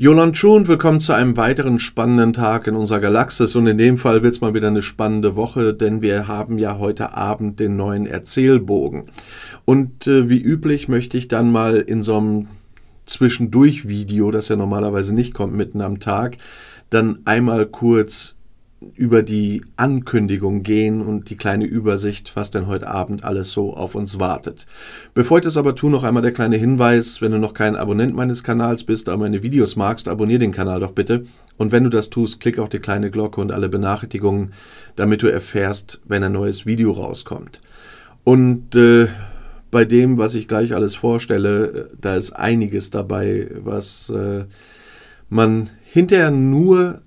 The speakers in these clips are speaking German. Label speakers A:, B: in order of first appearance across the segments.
A: Jolan Chu und willkommen zu einem weiteren spannenden Tag in unserer Galaxis und in dem Fall wird es mal wieder eine spannende Woche, denn wir haben ja heute Abend den neuen Erzählbogen. Und äh, wie üblich möchte ich dann mal in so einem Zwischendurch-Video, das ja normalerweise nicht kommt, mitten am Tag, dann einmal kurz über die Ankündigung gehen und die kleine Übersicht, was denn heute Abend alles so auf uns wartet. Bevor ich das aber tue, noch einmal der kleine Hinweis, wenn du noch kein Abonnent meines Kanals bist, aber meine Videos magst, abonniere den Kanal doch bitte. Und wenn du das tust, klick auch die kleine Glocke und alle Benachrichtigungen, damit du erfährst, wenn ein neues Video rauskommt. Und äh, bei dem, was ich gleich alles vorstelle, da ist einiges dabei, was äh, man hinterher nur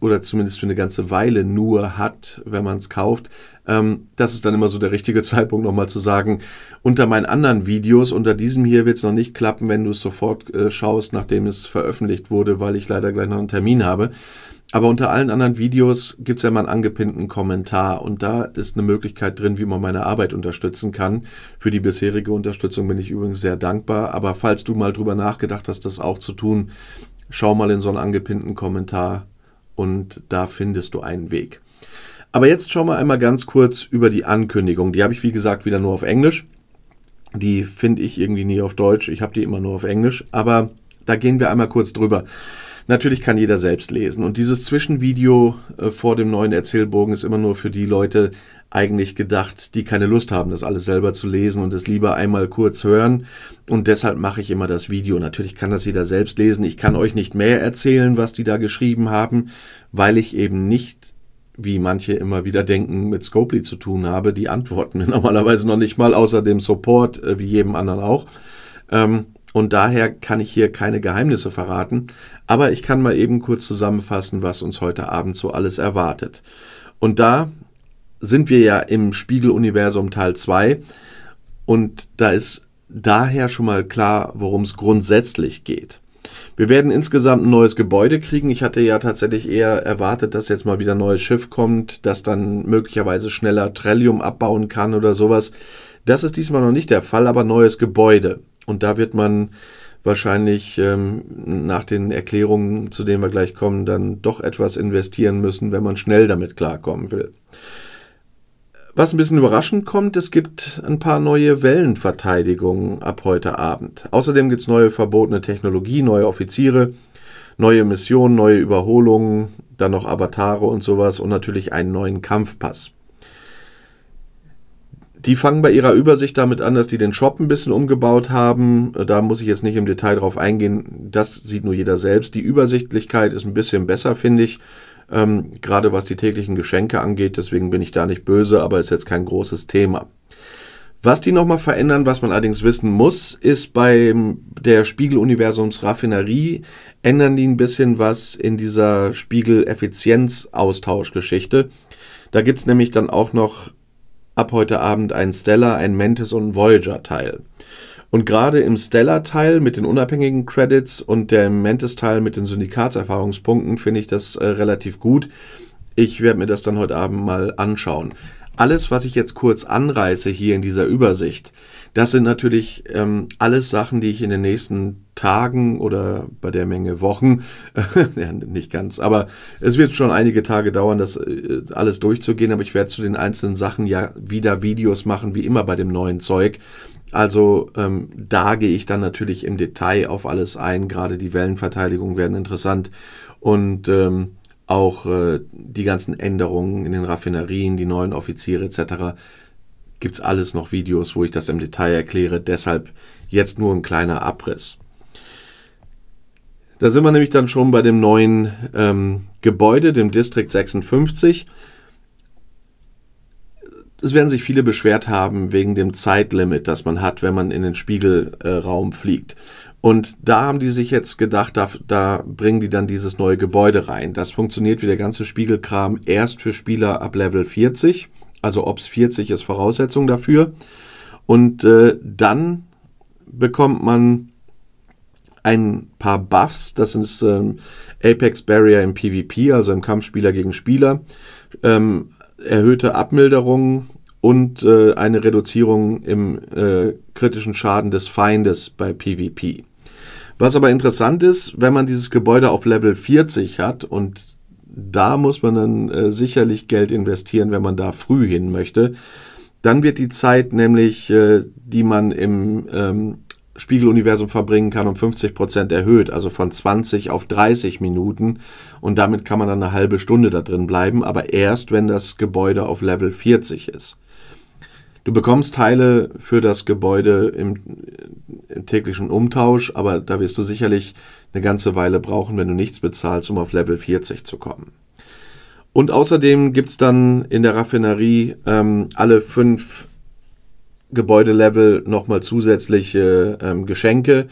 A: oder zumindest für eine ganze Weile nur hat, wenn man es kauft, ähm, das ist dann immer so der richtige Zeitpunkt, nochmal zu sagen, unter meinen anderen Videos, unter diesem hier wird es noch nicht klappen, wenn du es sofort äh, schaust, nachdem es veröffentlicht wurde, weil ich leider gleich noch einen Termin habe. Aber unter allen anderen Videos gibt es ja mal einen angepinnten Kommentar und da ist eine Möglichkeit drin, wie man meine Arbeit unterstützen kann. Für die bisherige Unterstützung bin ich übrigens sehr dankbar. Aber falls du mal drüber nachgedacht hast, das auch zu tun, schau mal in so einen angepinnten Kommentar und da findest du einen Weg. Aber jetzt schauen wir einmal ganz kurz über die Ankündigung. Die habe ich, wie gesagt, wieder nur auf Englisch. Die finde ich irgendwie nie auf Deutsch. Ich habe die immer nur auf Englisch. Aber da gehen wir einmal kurz drüber. Natürlich kann jeder selbst lesen. Und dieses Zwischenvideo äh, vor dem neuen Erzählbogen ist immer nur für die Leute eigentlich gedacht, die keine Lust haben, das alles selber zu lesen und es lieber einmal kurz hören. Und deshalb mache ich immer das Video. Natürlich kann das jeder selbst lesen. Ich kann euch nicht mehr erzählen, was die da geschrieben haben, weil ich eben nicht wie manche immer wieder denken, mit Scopely zu tun habe. Die antworten mir normalerweise noch nicht mal, außer dem Support, äh, wie jedem anderen auch. Ähm, und daher kann ich hier keine Geheimnisse verraten. Aber ich kann mal eben kurz zusammenfassen, was uns heute Abend so alles erwartet. Und da sind wir ja im Spiegeluniversum Teil 2 und da ist daher schon mal klar, worum es grundsätzlich geht. Wir werden insgesamt ein neues Gebäude kriegen. Ich hatte ja tatsächlich eher erwartet, dass jetzt mal wieder ein neues Schiff kommt, das dann möglicherweise schneller Trellium abbauen kann oder sowas. Das ist diesmal noch nicht der Fall, aber neues Gebäude. Und da wird man wahrscheinlich ähm, nach den Erklärungen, zu denen wir gleich kommen, dann doch etwas investieren müssen, wenn man schnell damit klarkommen will. Was ein bisschen überraschend kommt, es gibt ein paar neue Wellenverteidigungen ab heute Abend. Außerdem gibt es neue verbotene Technologie, neue Offiziere, neue Missionen, neue Überholungen, dann noch Avatare und sowas und natürlich einen neuen Kampfpass. Die fangen bei ihrer Übersicht damit an, dass die den Shop ein bisschen umgebaut haben. Da muss ich jetzt nicht im Detail drauf eingehen. Das sieht nur jeder selbst. Die Übersichtlichkeit ist ein bisschen besser, finde ich. Ähm, gerade was die täglichen Geschenke angeht. Deswegen bin ich da nicht böse, aber ist jetzt kein großes Thema. Was die nochmal verändern, was man allerdings wissen muss, ist bei der Spiegeluniversums Raffinerie ändern die ein bisschen was in dieser Spiegeleffizienzaustauschgeschichte. effizienz austausch geschichte Da gibt's nämlich dann auch noch ab heute Abend ein Stellar, ein Mantis und ein Voyager-Teil. Und gerade im Stellar-Teil mit den unabhängigen Credits und der Mantis-Teil mit den Syndikatserfahrungspunkten finde ich das äh, relativ gut. Ich werde mir das dann heute Abend mal anschauen. Alles, was ich jetzt kurz anreiße hier in dieser Übersicht, das sind natürlich ähm, alles Sachen, die ich in den nächsten Tagen oder bei der Menge Wochen, ja, nicht ganz, aber es wird schon einige Tage dauern, das äh, alles durchzugehen, aber ich werde zu den einzelnen Sachen ja wieder Videos machen, wie immer bei dem neuen Zeug. Also ähm, da gehe ich dann natürlich im Detail auf alles ein, gerade die Wellenverteidigung werden interessant und ähm, auch äh, die ganzen Änderungen in den Raffinerien, die neuen Offiziere etc gibt es alles noch Videos, wo ich das im Detail erkläre. Deshalb jetzt nur ein kleiner Abriss. Da sind wir nämlich dann schon bei dem neuen ähm, Gebäude, dem District 56. Es werden sich viele beschwert haben wegen dem Zeitlimit, das man hat, wenn man in den Spiegelraum äh, fliegt. Und da haben die sich jetzt gedacht, da, da bringen die dann dieses neue Gebäude rein. Das funktioniert wie der ganze Spiegelkram erst für Spieler ab Level 40 also OPS 40 ist Voraussetzung dafür. Und äh, dann bekommt man ein paar Buffs. Das ist ähm, Apex Barrier im PvP, also im Kampf Spieler gegen Spieler. Ähm, erhöhte Abmilderungen und äh, eine Reduzierung im äh, kritischen Schaden des Feindes bei PvP. Was aber interessant ist, wenn man dieses Gebäude auf Level 40 hat und da muss man dann äh, sicherlich Geld investieren, wenn man da früh hin möchte. Dann wird die Zeit nämlich, äh, die man im ähm, Spiegeluniversum verbringen kann, um 50 Prozent erhöht, also von 20 auf 30 Minuten. Und damit kann man dann eine halbe Stunde da drin bleiben, aber erst, wenn das Gebäude auf Level 40 ist. Du bekommst Teile für das Gebäude im, im, täglichen Umtausch, aber da wirst du sicherlich eine ganze Weile brauchen, wenn du nichts bezahlst, um auf Level 40 zu kommen. Und außerdem gibt es dann in der Raffinerie ähm, alle fünf Gebäudelevel nochmal zusätzliche ähm, Geschenke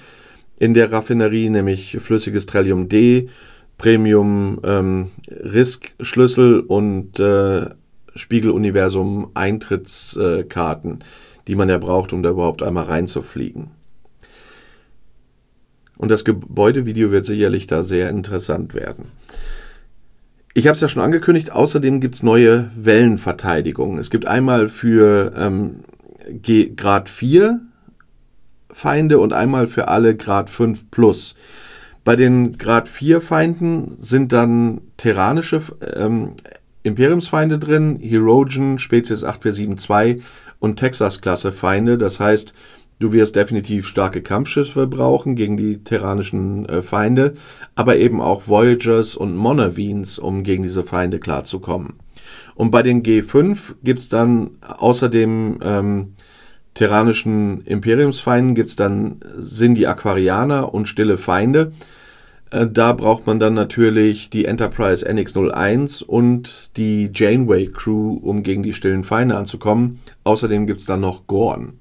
A: in der Raffinerie, nämlich flüssiges Trillium D, Premium ähm, Risk Schlüssel und äh, Spiegeluniversum Eintrittskarten, die man ja braucht, um da überhaupt einmal reinzufliegen. Und das Gebäudevideo wird sicherlich da sehr interessant werden. Ich habe es ja schon angekündigt, außerdem gibt es neue Wellenverteidigungen. Es gibt einmal für ähm, Grad 4 Feinde und einmal für alle Grad 5 plus. Bei den Grad 4 Feinden sind dann terranische ähm, Imperiumsfeinde drin, Herogen, Spezies 8472 und Texas-Klasse Feinde. Das heißt, du wirst definitiv starke Kampfschiffe brauchen gegen die terranischen äh, Feinde, aber eben auch Voyagers und Monavines, um gegen diese Feinde klarzukommen. Und bei den G5 gibt es dann außerdem ähm, terranischen Imperiumsfeinden, gibt's dann sind die Aquarianer und stille Feinde. Äh, da braucht man dann natürlich die Enterprise NX01 und die Janeway Crew, um gegen die stillen Feinde anzukommen. Außerdem gibt es dann noch Gorn.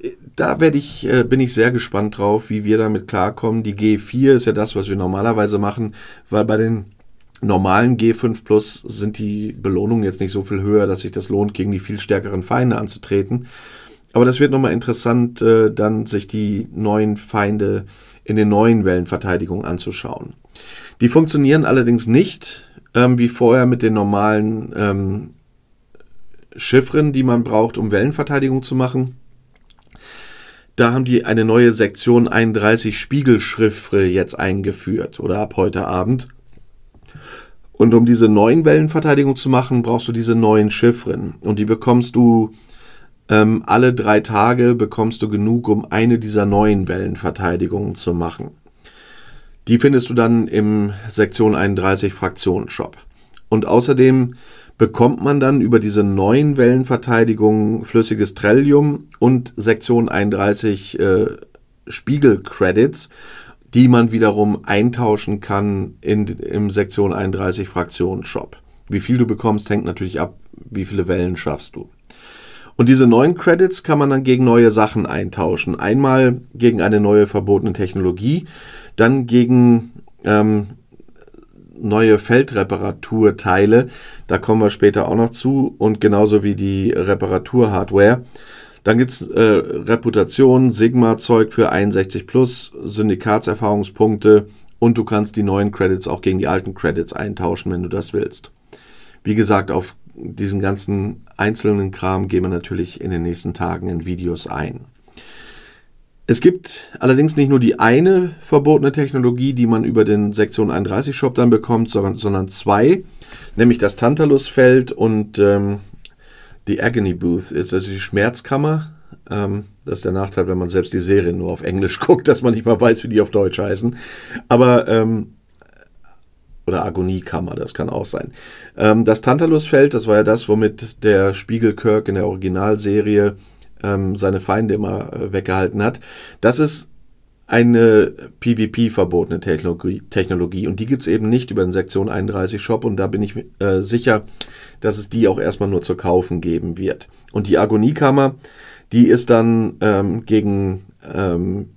A: Äh, da ich, äh, bin ich sehr gespannt drauf, wie wir damit klarkommen. Die G4 ist ja das, was wir normalerweise machen, weil bei den normalen G5 Plus sind die Belohnungen jetzt nicht so viel höher, dass sich das lohnt, gegen die viel stärkeren Feinde anzutreten. Aber das wird nochmal interessant, äh, dann sich die neuen Feinde äh, in den neuen Wellenverteidigungen anzuschauen. Die funktionieren allerdings nicht ähm, wie vorher mit den normalen ähm, Chiffren, die man braucht, um Wellenverteidigung zu machen. Da haben die eine neue Sektion 31 Spiegelchiffre jetzt eingeführt oder ab heute Abend. Und um diese neuen Wellenverteidigung zu machen, brauchst du diese neuen Chiffren. Und die bekommst du ähm, alle drei Tage bekommst du genug, um eine dieser neuen Wellenverteidigungen zu machen. Die findest du dann im Sektion 31 Fraktionen-Shop. Und außerdem bekommt man dann über diese neuen Wellenverteidigungen flüssiges Trellium und Sektion 31 äh, Spiegel-Credits, die man wiederum eintauschen kann in, im Sektion 31 Fraktionen-Shop. Wie viel du bekommst, hängt natürlich ab, wie viele Wellen schaffst du. Und diese neuen Credits kann man dann gegen neue Sachen eintauschen. Einmal gegen eine neue verbotene Technologie, dann gegen ähm, neue Feldreparaturteile. Da kommen wir später auch noch zu. Und genauso wie die Reparaturhardware. Dann gibt es äh, Reputation, Sigma-Zeug für 61 plus, Syndikatserfahrungspunkte und du kannst die neuen Credits auch gegen die alten Credits eintauschen, wenn du das willst. Wie gesagt, auf diesen ganzen einzelnen Kram gehen wir natürlich in den nächsten Tagen in Videos ein. Es gibt allerdings nicht nur die eine verbotene Technologie, die man über den Sektion 31 Shop dann bekommt, sondern, sondern zwei, nämlich das Tantalusfeld und ähm, die Agony Booth, ist das die Schmerzkammer. Ähm, das ist der Nachteil, wenn man selbst die Serien nur auf Englisch guckt, dass man nicht mal weiß, wie die auf Deutsch heißen. Aber ähm, oder Agoniekammer, das kann auch sein. Ähm, das Tantalusfeld, das war ja das, womit der Spiegel Kirk in der Originalserie ähm, seine Feinde immer äh, weggehalten hat. Das ist eine PvP-verbotene Technologie, Technologie, und die gibt es eben nicht über den Sektion 31 Shop und da bin ich äh, sicher, dass es die auch erstmal nur zu kaufen geben wird. Und die Agoniekammer, die ist dann ähm, gegen ähm,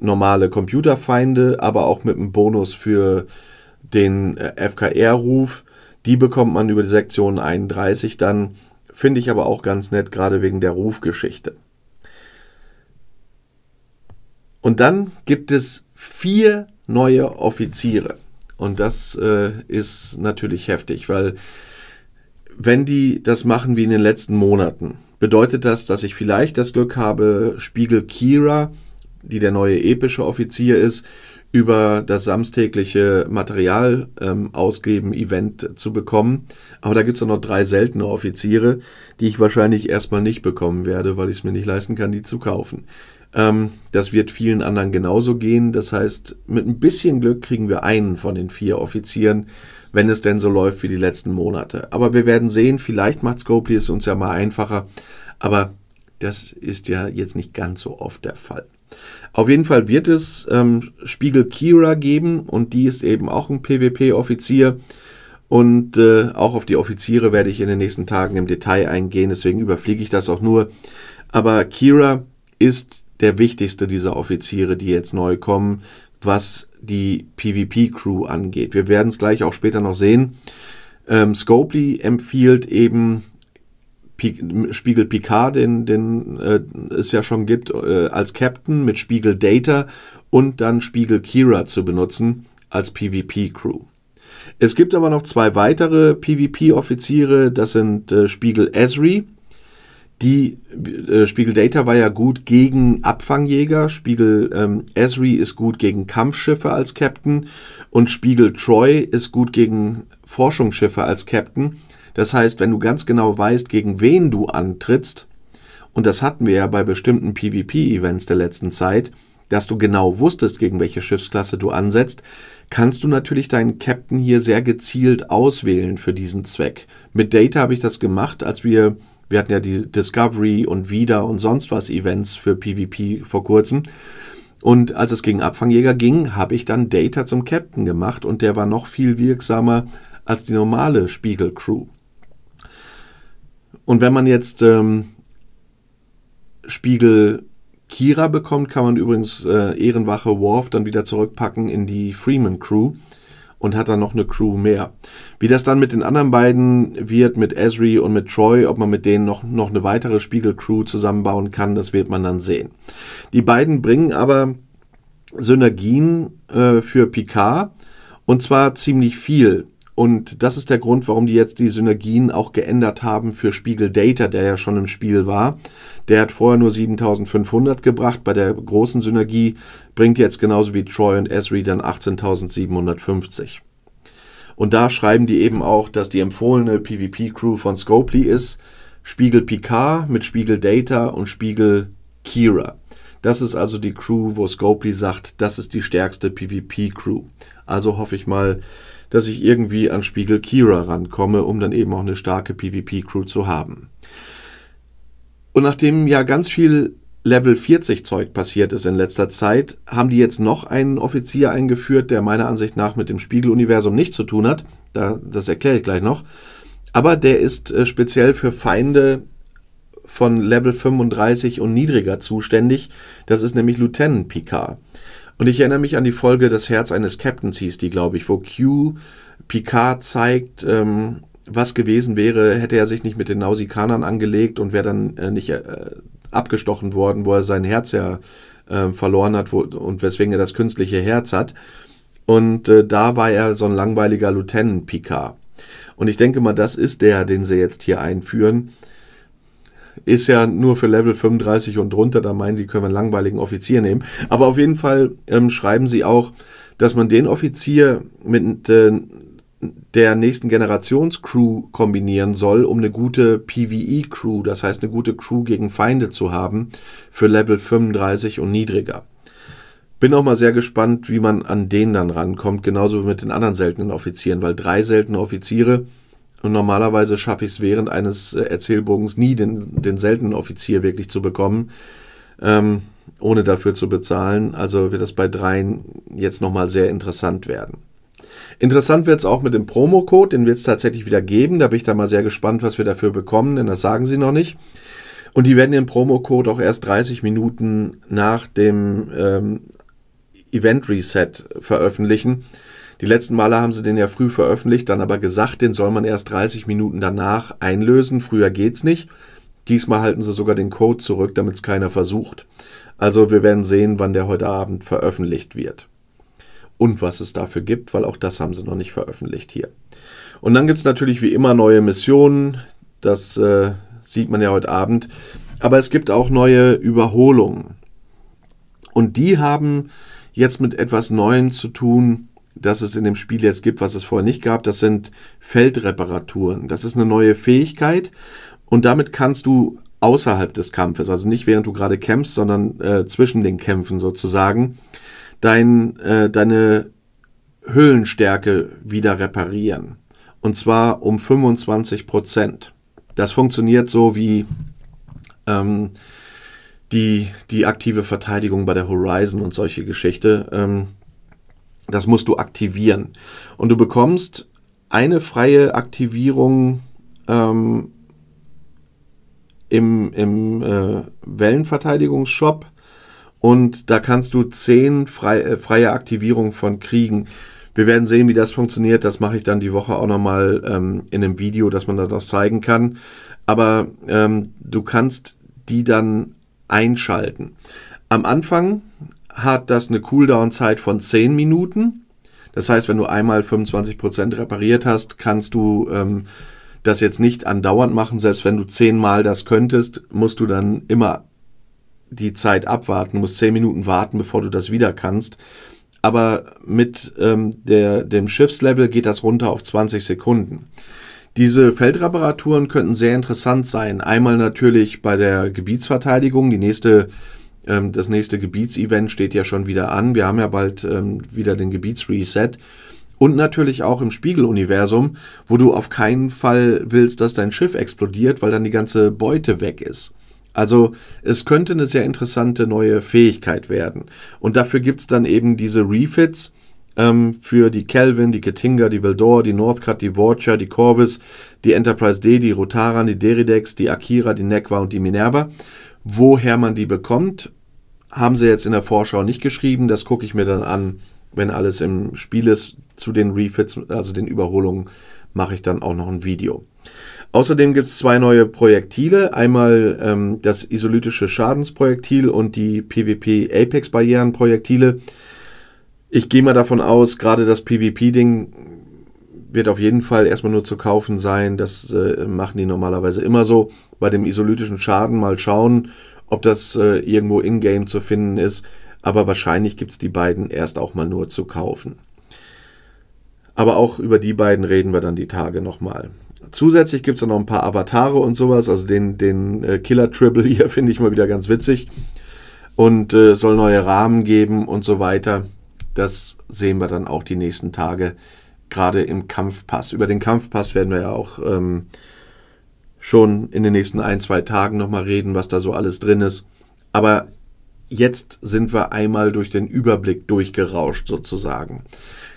A: normale Computerfeinde, aber auch mit einem Bonus für den äh, FKR-Ruf, die bekommt man über die Sektion 31 dann. Finde ich aber auch ganz nett, gerade wegen der Rufgeschichte. Und dann gibt es vier neue Offiziere. Und das äh, ist natürlich heftig, weil wenn die das machen wie in den letzten Monaten, bedeutet das, dass ich vielleicht das Glück habe, Spiegel Kira die der neue epische Offizier ist, über das samstägliche Material ähm, ausgeben Event zu bekommen. Aber da gibt es auch noch drei seltene Offiziere, die ich wahrscheinlich erstmal nicht bekommen werde, weil ich es mir nicht leisten kann, die zu kaufen. Ähm, das wird vielen anderen genauso gehen. Das heißt, mit ein bisschen Glück kriegen wir einen von den vier Offizieren, wenn es denn so läuft wie die letzten Monate. Aber wir werden sehen, vielleicht macht Scopely es uns ja mal einfacher. Aber das ist ja jetzt nicht ganz so oft der Fall. Auf jeden Fall wird es ähm, Spiegel Kira geben und die ist eben auch ein PvP-Offizier. Und äh, auch auf die Offiziere werde ich in den nächsten Tagen im Detail eingehen, deswegen überfliege ich das auch nur. Aber Kira ist der wichtigste dieser Offiziere, die jetzt neu kommen, was die PvP-Crew angeht. Wir werden es gleich auch später noch sehen. Ähm, Scopely empfiehlt eben Spiegel Picard, den, den äh, es ja schon gibt, äh, als Captain, mit Spiegel Data und dann Spiegel Kira zu benutzen als PvP-Crew. Es gibt aber noch zwei weitere PvP-Offiziere, das sind äh, Spiegel Esri. Die äh, Spiegel Data war ja gut gegen Abfangjäger, Spiegel ähm, Esri ist gut gegen Kampfschiffe als Captain und Spiegel Troy ist gut gegen Forschungsschiffe als Captain. Das heißt, wenn du ganz genau weißt, gegen wen du antrittst, und das hatten wir ja bei bestimmten PvP-Events der letzten Zeit, dass du genau wusstest, gegen welche Schiffsklasse du ansetzt, kannst du natürlich deinen Captain hier sehr gezielt auswählen für diesen Zweck. Mit Data habe ich das gemacht, als wir wir hatten ja die Discovery und Wieder und sonst was Events für PvP vor kurzem. Und als es gegen Abfangjäger ging, habe ich dann Data zum Captain gemacht und der war noch viel wirksamer als die normale Spiegelcrew. Und wenn man jetzt ähm, Spiegel Kira bekommt, kann man übrigens äh, Ehrenwache Worf dann wieder zurückpacken in die Freeman Crew und hat dann noch eine Crew mehr. Wie das dann mit den anderen beiden wird, mit Esri und mit Troy, ob man mit denen noch, noch eine weitere Spiegel-Crew zusammenbauen kann, das wird man dann sehen. Die beiden bringen aber Synergien äh, für Picard und zwar ziemlich viel. Und das ist der Grund, warum die jetzt die Synergien auch geändert haben für Spiegel Data, der ja schon im Spiel war. Der hat vorher nur 7500 gebracht. Bei der großen Synergie bringt jetzt genauso wie Troy und Esri dann 18750. Und da schreiben die eben auch, dass die empfohlene PvP-Crew von Scopely ist Spiegel Picard mit Spiegel Data und Spiegel Kira. Das ist also die Crew, wo Scopely sagt, das ist die stärkste PvP-Crew. Also hoffe ich mal, dass ich irgendwie an Spiegel Kira rankomme, um dann eben auch eine starke PvP-Crew zu haben. Und nachdem ja ganz viel Level 40 Zeug passiert ist in letzter Zeit, haben die jetzt noch einen Offizier eingeführt, der meiner Ansicht nach mit dem Spiegeluniversum nichts zu tun hat. Da, das erkläre ich gleich noch. Aber der ist äh, speziell für Feinde von Level 35 und niedriger zuständig. Das ist nämlich Lieutenant Picard. Und ich erinnere mich an die Folge Das Herz eines Captains hieß die, glaube ich, wo Q Picard zeigt, ähm, was gewesen wäre, hätte er sich nicht mit den Nausikanern angelegt und wäre dann äh, nicht äh, abgestochen worden, wo er sein Herz ja äh, verloren hat wo, und weswegen er das künstliche Herz hat. Und äh, da war er so ein langweiliger Lieutenant Picard. Und ich denke mal, das ist der, den sie jetzt hier einführen ist ja nur für Level 35 und drunter, da meinen die, können wir einen langweiligen Offizier nehmen. Aber auf jeden Fall ähm, schreiben sie auch, dass man den Offizier mit äh, der nächsten Generationscrew kombinieren soll, um eine gute PvE-Crew, das heißt eine gute Crew gegen Feinde zu haben, für Level 35 und niedriger. Bin auch mal sehr gespannt, wie man an den dann rankommt, genauso wie mit den anderen seltenen Offizieren, weil drei seltene Offiziere und normalerweise schaffe ich es während eines äh, Erzählbogens nie, den, den seltenen Offizier wirklich zu bekommen, ähm, ohne dafür zu bezahlen. Also wird das bei dreien jetzt nochmal sehr interessant werden. Interessant wird es auch mit dem Promocode, den wird es tatsächlich wieder geben. Da bin ich da mal sehr gespannt, was wir dafür bekommen, denn das sagen sie noch nicht. Und die werden den Promocode auch erst 30 Minuten nach dem ähm, Event-Reset veröffentlichen. Die letzten Male haben sie den ja früh veröffentlicht, dann aber gesagt, den soll man erst 30 Minuten danach einlösen. Früher geht's nicht. Diesmal halten sie sogar den Code zurück, damit es keiner versucht. Also wir werden sehen, wann der heute Abend veröffentlicht wird. Und was es dafür gibt, weil auch das haben sie noch nicht veröffentlicht hier. Und dann gibt es natürlich wie immer neue Missionen. Das äh, sieht man ja heute Abend. Aber es gibt auch neue Überholungen. Und die haben jetzt mit etwas Neuem zu tun, das es in dem Spiel jetzt gibt, was es vorher nicht gab. Das sind Feldreparaturen. Das ist eine neue Fähigkeit und damit kannst du außerhalb des Kampfes, also nicht während du gerade kämpfst, sondern äh, zwischen den Kämpfen sozusagen, dein, äh, deine Höhlenstärke wieder reparieren. Und zwar um 25 Prozent. Das funktioniert so wie ähm, die, die aktive Verteidigung bei der Horizon und solche Geschichte. Ähm, das musst du aktivieren. Und du bekommst eine freie Aktivierung ähm, im, im äh, Wellenverteidigungsshop und da kannst du zehn frei, äh, freie Aktivierungen von kriegen. Wir werden sehen, wie das funktioniert. Das mache ich dann die Woche auch nochmal ähm, in einem Video, dass man das auch zeigen kann. Aber ähm, du kannst die dann einschalten. Am Anfang hat das eine Cooldown-Zeit von 10 Minuten. Das heißt, wenn du einmal 25% repariert hast, kannst du ähm, das jetzt nicht andauernd machen. Selbst wenn du 10 Mal das könntest, musst du dann immer die Zeit abwarten, musst 10 Minuten warten, bevor du das wieder kannst. Aber mit ähm, der, dem Schiffslevel geht das runter auf 20 Sekunden. Diese Feldreparaturen könnten sehr interessant sein. Einmal natürlich bei der Gebietsverteidigung. Die nächste ähm, das nächste Gebietsevent steht ja schon wieder an. Wir haben ja bald ähm, wieder den Gebietsreset. Und natürlich auch im Spiegeluniversum, wo du auf keinen Fall willst, dass dein Schiff explodiert, weil dann die ganze Beute weg ist. Also es könnte eine sehr interessante neue Fähigkeit werden. Und dafür gibt es dann eben diese Refits ähm, für die Kelvin, die Ketinga, die Veldor, die Northcutt, die Vulture, die Corvus, die Enterprise D, die Rotaran, die Deridex, die Akira, die Nekwa und die Minerva. Woher man die bekommt, haben sie jetzt in der Vorschau nicht geschrieben. Das gucke ich mir dann an, wenn alles im Spiel ist. Zu den Refits, also den Überholungen, mache ich dann auch noch ein Video. Außerdem gibt es zwei neue Projektile. Einmal ähm, das isolytische Schadensprojektil und die PvP Apex Barrieren Projektile. Ich gehe mal davon aus, gerade das PvP-Ding wird auf jeden Fall erstmal nur zu kaufen sein. Das äh, machen die normalerweise immer so. Bei dem isolytischen Schaden mal schauen, ob das äh, irgendwo in-game zu finden ist. Aber wahrscheinlich gibt es die beiden erst auch mal nur zu kaufen. Aber auch über die beiden reden wir dann die Tage nochmal. Zusätzlich gibt es noch ein paar Avatare und sowas. Also den, den äh, killer Triple hier finde ich mal wieder ganz witzig. Und äh, soll neue Rahmen geben und so weiter. Das sehen wir dann auch die nächsten Tage gerade im Kampfpass. Über den Kampfpass werden wir ja auch ähm, schon in den nächsten ein, zwei Tagen nochmal reden, was da so alles drin ist. Aber jetzt sind wir einmal durch den Überblick durchgerauscht sozusagen.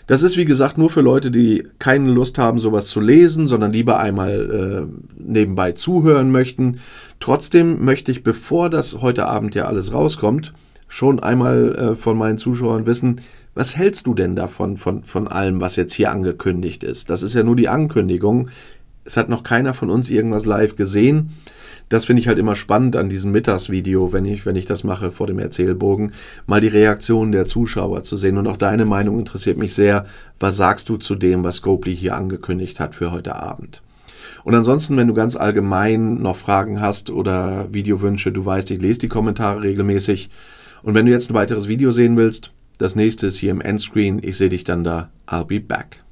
A: Das ist wie gesagt nur für Leute, die keine Lust haben, sowas zu lesen, sondern lieber einmal äh, nebenbei zuhören möchten. Trotzdem möchte ich, bevor das heute Abend ja alles rauskommt, schon einmal äh, von meinen Zuschauern wissen, was hältst du denn davon, von, von allem, was jetzt hier angekündigt ist? Das ist ja nur die Ankündigung. Es hat noch keiner von uns irgendwas live gesehen. Das finde ich halt immer spannend an diesem Mittagsvideo, wenn ich, wenn ich das mache vor dem Erzählbogen, mal die Reaktionen der Zuschauer zu sehen. Und auch deine Meinung interessiert mich sehr. Was sagst du zu dem, was Scopely hier angekündigt hat für heute Abend? Und ansonsten, wenn du ganz allgemein noch Fragen hast oder Videowünsche, du weißt, ich lese die Kommentare regelmäßig. Und wenn du jetzt ein weiteres Video sehen willst, das nächste ist hier im Endscreen. Ich sehe dich dann da. I'll be back.